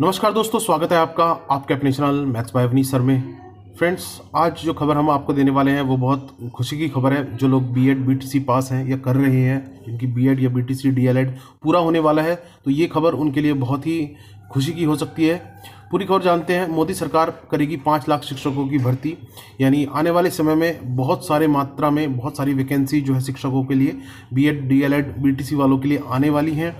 नमस्कार दोस्तों स्वागत है आपका आपके अपने channel maths by Avni sir में फ्रेंड्स आज जो खबर हम आपको देने वाले हैं वो बहुत खुशी की खबर है जो लोग B Ed B T C pass हैं या कर रहे हैं जिनकी बी एड या B T C D L Ed पूरा होने वाला है तो ये खबर उनके लिए बहुत ही खुशी की हो सकती है पूरी खबर जानते हैं मोदी सरकार करेगी पाँच लाख शिक्षकों की भर्ती यानी आने वाले समय में बहुत सारे मात्रा में बहुत सारी वैकेंसी जो है शिक्षकों के लिए B Ed D L Ed B T C वालों के लिए आने वाली हैं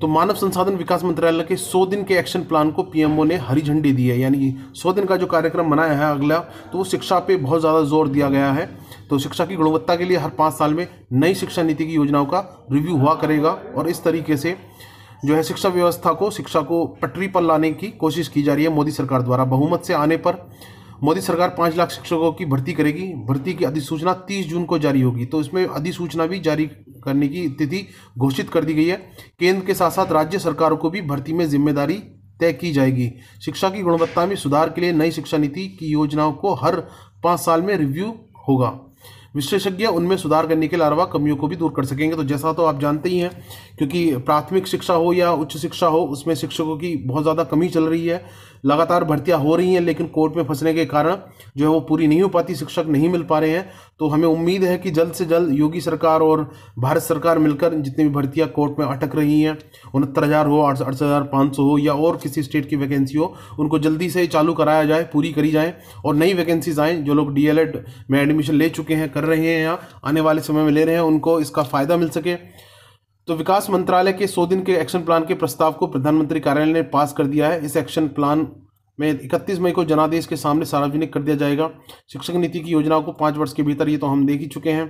तो मानव संसाधन विकास मंत्रालय के 100 दिन के एक्शन प्लान को पीएमओ ने हरी झंडी दी है यानी 100 दिन का जो कार्यक्रम बनाया है अगला तो वो शिक्षा पे बहुत ज़्यादा जोर दिया गया है तो शिक्षा की गुणवत्ता के लिए हर पाँच साल में नई शिक्षा नीति की योजनाओं का रिव्यू हुआ करेगा और इस तरीके से जो है शिक्षा व्यवस्था को शिक्षा को पटरी पर लाने की कोशिश की जा रही है मोदी सरकार द्वारा बहुमत से आने पर मोदी सरकार पाँच लाख शिक्षकों की भर्ती करेगी भर्ती की अधिसूचना तीस जून को जारी होगी तो इसमें अधिसूचना भी जारी करने की तिथि घोषित कर दी गई है केंद्र के साथ साथ राज्य सरकारों को भी भर्ती में जिम्मेदारी तय की जाएगी शिक्षा की गुणवत्ता में सुधार के लिए नई शिक्षा नीति की योजनाओं को हर पाँच साल में रिव्यू होगा विशेषज्ञ उनमें सुधार करने के अलावा कमियों को भी दूर कर सकेंगे तो जैसा तो आप जानते ही हैं क्योंकि प्राथमिक शिक्षा हो या उच्च शिक्षा हो उसमें शिक्षकों की बहुत ज़्यादा कमी चल रही है लगातार भर्तियाँ हो रही हैं लेकिन कोर्ट में फंसने के कारण जो है वो पूरी नहीं हो पाती शिक्षक नहीं मिल पा रहे हैं तो हमें उम्मीद है कि जल्द से जल्द योगी सरकार और भारत सरकार मिलकर जितनी भी भर्तियाँ कोर्ट में अटक रही हैं उनहत्तर हज़ार हो अड़सठ हज़ार पाँच सौ हो या और किसी स्टेट की वैकेंसी हो उनको जल्दी से चालू कराया जाए पूरी करी जाए और नई वैकेंसीज आएँ जो लोग डी में एडमिशन ले चुके हैं कर रहे हैं या आने वाले समय में ले रहे हैं उनको इसका फ़ायदा मिल सके तो विकास मंत्रालय के सौ दिन के एक्शन प्लान के प्रस्ताव को प्रधानमंत्री कार्यालय ने पास कर दिया है इस एक्शन प्लान में 31 मई को जनादेश के सामने सार्वजनिक कर दिया जाएगा शिक्षक नीति की योजनाओं को पाँच वर्ष के भीतर ये तो हम देख ही चुके हैं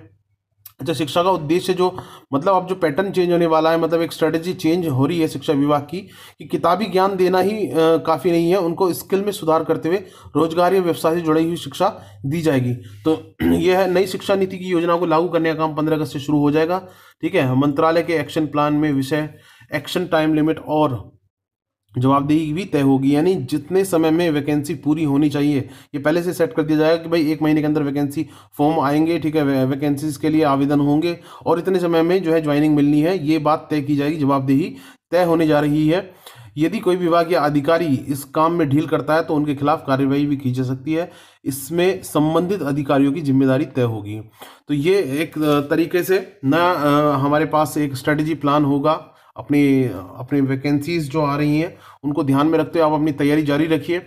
अच्छा शिक्षा का उद्देश्य जो मतलब अब जो पैटर्न चेंज होने वाला है मतलब एक स्ट्रेटेजी चेंज हो रही है शिक्षा विभाग की कि किताबी ज्ञान देना ही काफ़ी नहीं है उनको स्किल में सुधार करते हुए रोजगार या व्यवसाय से जुड़ी हुई शिक्षा दी जाएगी तो यह है नई शिक्षा नीति की योजना को लागू करने का काम पंद्रह अगस्त से शुरू हो जाएगा ठीक है मंत्रालय के एक्शन प्लान में विषय एक्शन टाइम लिमिट और जवाबदेही भी तय होगी यानी जितने समय में वैकेंसी पूरी होनी चाहिए ये पहले से सेट कर दिया जाएगा कि भाई एक महीने के अंदर वैकेंसी फॉर्म आएंगे ठीक है वैकेंसीज के लिए आवेदन होंगे और इतने समय में जो है ज्वाइनिंग मिलनी है ये बात तय की जाएगी जवाबदेही तय होने जा रही है यदि कोई विभाग या अधिकारी इस काम में ढील करता है तो उनके खिलाफ कार्रवाई भी की जा सकती है इसमें संबंधित अधिकारियों की जिम्मेदारी तय होगी तो ये एक तरीके से न हमारे पास एक स्ट्रेटजी प्लान होगा अपनी अपनी वैकेंसीज जो आ रही हैं उनको ध्यान में रखते हुए आप अपनी तैयारी जारी रखिए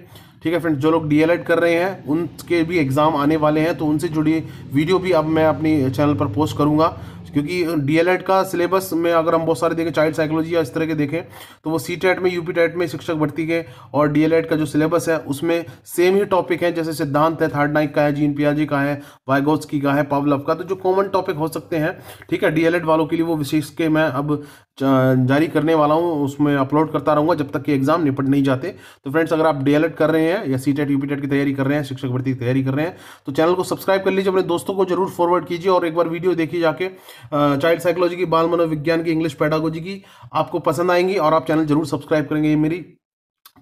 ठीक है फ्रेंड्स जो लोग डी कर रहे हैं उनके भी एग्ज़ाम आने वाले हैं तो उनसे जुड़ी वीडियो भी अब मैं अपनी चैनल पर पोस्ट करूँगा क्योंकि डीएलएड का सिलेबस में अगर हम बहुत सारे देखें चाइल्ड साइकोलॉजी या इस तरह के देखें तो वो सी टेट e में यूपी टेट e में शिक्षक भर्ती के और डीएलएड का जो सिलेबस है उसमें सेम ही टॉपिक है जैसे सिद्धांत है थर्ड नाइक का है जीन पियाजी का है वाइगोत्सकी का है पावलव का तो जो कॉमन टॉपिक हो सकते हैं ठीक है डीएलएड वालों के लिए वो विशेष के मैं अब जारी करने वाला हूँ उसमें अपलोड करता रहूँगा जब तक कि एग्जाम निपट नहीं जाते तो फ्रेंड्स अगर आप डीएलएड कर रहे हैं या सी टेट यूपी टेट की तैयारी कर रहे हैं शिक्षक भर्ती की तैयारी कर रहे हैं तो चैनल को सब्सक्राइब कर लीजिए अपने दोस्तों को जरूर फॉरवर्ड कीजिए और एक बार वीडियो देखिए जाके चाइल्ड साइकोलॉजी की बाल मनोविज्ञान की इंग्लिश पैडागोजी की आपको पसंद आएंगी और आप चैनल जरूर सब्सक्राइब करेंगे ये मेरी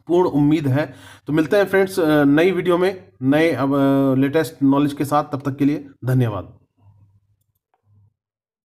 पूर्ण उम्मीद है तो मिलते हैं फ्रेंड्स नई वीडियो में नए अब लेटेस्ट नॉलेज के साथ तब तक के लिए धन्यवाद